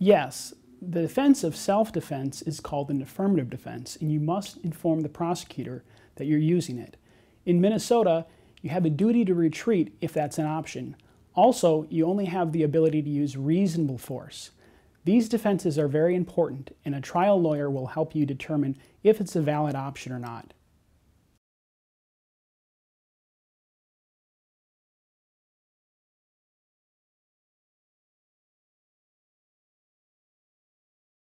Yes, the defense of self-defense is called an affirmative defense, and you must inform the prosecutor that you're using it. In Minnesota, you have a duty to retreat if that's an option. Also, you only have the ability to use reasonable force. These defenses are very important, and a trial lawyer will help you determine if it's a valid option or not.